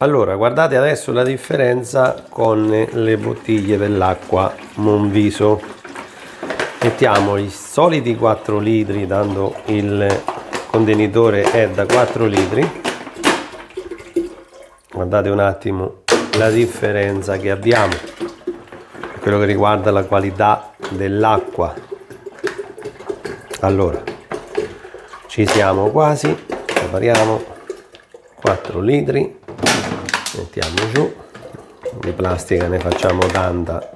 allora guardate adesso la differenza con le bottiglie dell'acqua Monviso mettiamo i soliti 4 litri dando il contenitore è da 4 litri guardate un attimo la differenza che abbiamo per quello che riguarda la qualità dell'acqua allora ci siamo quasi prepariamo 4 litri mettiamo giù di plastica ne facciamo tanta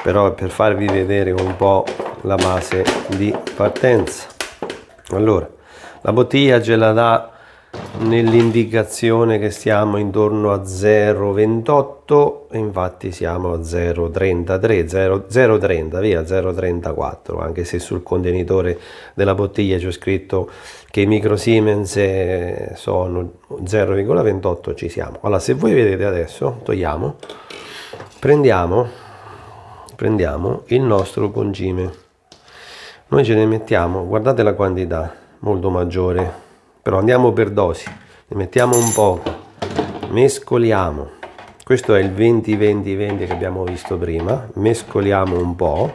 però per farvi vedere un po' la base di partenza allora la bottiglia ce la dà nell'indicazione che stiamo intorno a 0,28 infatti siamo a 0,33 0,30 via 0,34 anche se sul contenitore della bottiglia c'è scritto che i micro Siemens eh, sono 0,28 ci siamo allora se voi vedete adesso togliamo prendiamo prendiamo il nostro concime noi ce ne mettiamo guardate la quantità molto maggiore però andiamo per dosi ne mettiamo un po' mescoliamo questo è il 20 20 20 che abbiamo visto prima mescoliamo un po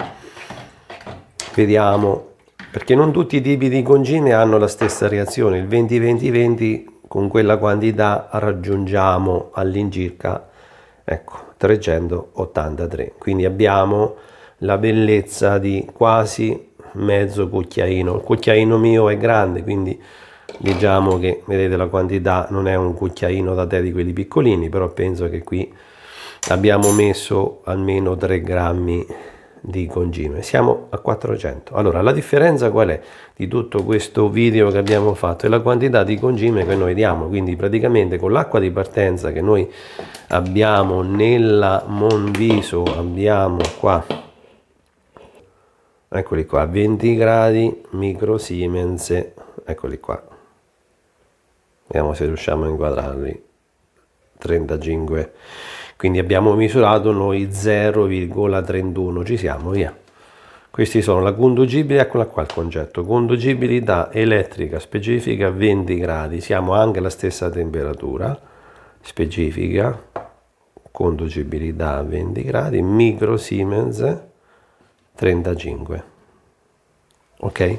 vediamo perché non tutti i tipi di congine hanno la stessa reazione il 20 20 20 con quella quantità raggiungiamo all'incirca ecco 383 quindi abbiamo la bellezza di quasi mezzo cucchiaino il cucchiaino mio è grande quindi leggiamo che vedete la quantità non è un cucchiaino da tè di quelli piccolini però penso che qui abbiamo messo almeno 3 grammi di congino e siamo a 400 allora la differenza qual è di tutto questo video che abbiamo fatto è la quantità di congime che noi diamo quindi praticamente con l'acqua di partenza che noi abbiamo nella Monviso abbiamo qua eccoli qua 20 gradi micro Siemens eccoli qua vediamo se riusciamo a inquadrarli 35 quindi abbiamo misurato noi 0,31 ci siamo via questi sono la conducibilità eccola qua il concetto condugibilità elettrica specifica 20 gradi siamo anche alla stessa temperatura specifica conducibilità a 20 gradi micro siemens 35 ok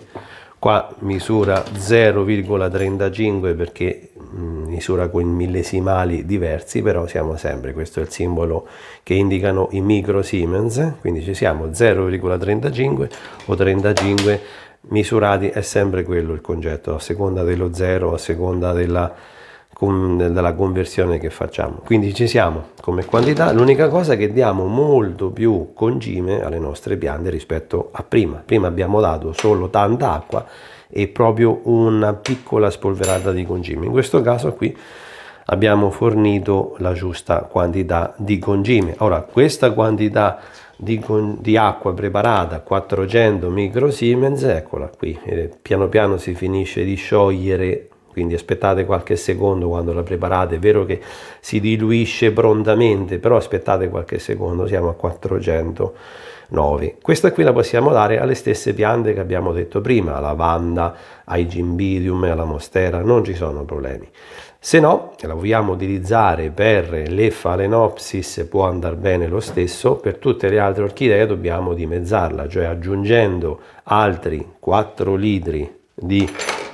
qua misura 0,35 perché mm, misura con millesimali diversi però siamo sempre questo è il simbolo che indicano i micro siemens quindi ci siamo 0,35 o 35 misurati è sempre quello il concetto a seconda dello 0 a seconda della con, dalla conversione che facciamo. Quindi ci siamo come quantità, l'unica cosa è che diamo molto più concime alle nostre piante rispetto a prima. Prima abbiamo dato solo tanta acqua e proprio una piccola spolverata di concime. In questo caso qui abbiamo fornito la giusta quantità di concime. Ora, questa quantità di, di, acqua preparata 400 microsiemens, eccola qui, eh, piano piano si finisce di sciogliere quindi aspettate qualche secondo quando la preparate, è vero che si diluisce prontamente, però aspettate qualche secondo, siamo a 409. Questa qui la possiamo dare alle stesse piante che abbiamo detto prima, alla lavanda, ai gimbidium, alla mostera, non ci sono problemi. Se no, la vogliamo utilizzare per le falenopsis può andare bene lo stesso, per tutte le altre orchidee dobbiamo dimezzarla, cioè aggiungendo altri 4 litri di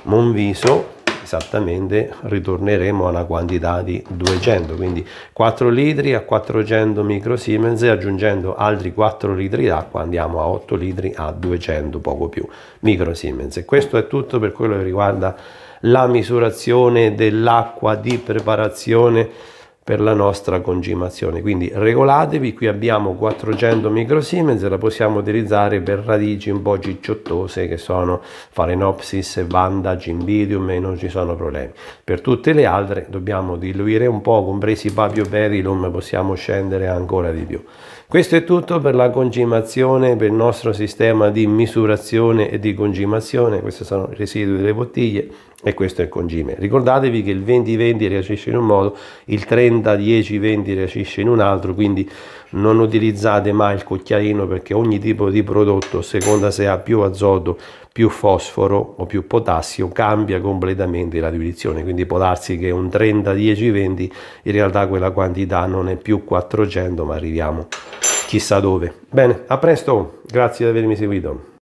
monviso esattamente ritorneremo a una quantità di 200 quindi 4 litri a 400 microsiemens e aggiungendo altri 4 litri d'acqua andiamo a 8 litri a 200 poco più microsiemens e questo è tutto per quello che riguarda la misurazione dell'acqua di preparazione per la nostra congimazione. Quindi regolatevi, qui abbiamo 400 microsiemens e la possiamo utilizzare per radici un po' cicciottose che sono Phalaenopsis, Vanda, Gimbidium e non ci sono problemi. Per tutte le altre dobbiamo diluire un po', compresi Papio Perilum possiamo scendere ancora di più. Questo è tutto per la congimazione, per il nostro sistema di misurazione e di congimazione, questi sono i residui delle bottiglie e questo è il congime. Ricordatevi che il 20-20 reagisce in un modo, il 30-10-20 reagisce in un altro, quindi non utilizzate mai il cucchiaino perché ogni tipo di prodotto, seconda se ha più azoto, più fosforo o più potassio, cambia completamente la diluizione. Quindi può darsi che un 30, 10, 20, in realtà quella quantità non è più 400, ma arriviamo chissà dove. Bene, a presto, grazie di avermi seguito.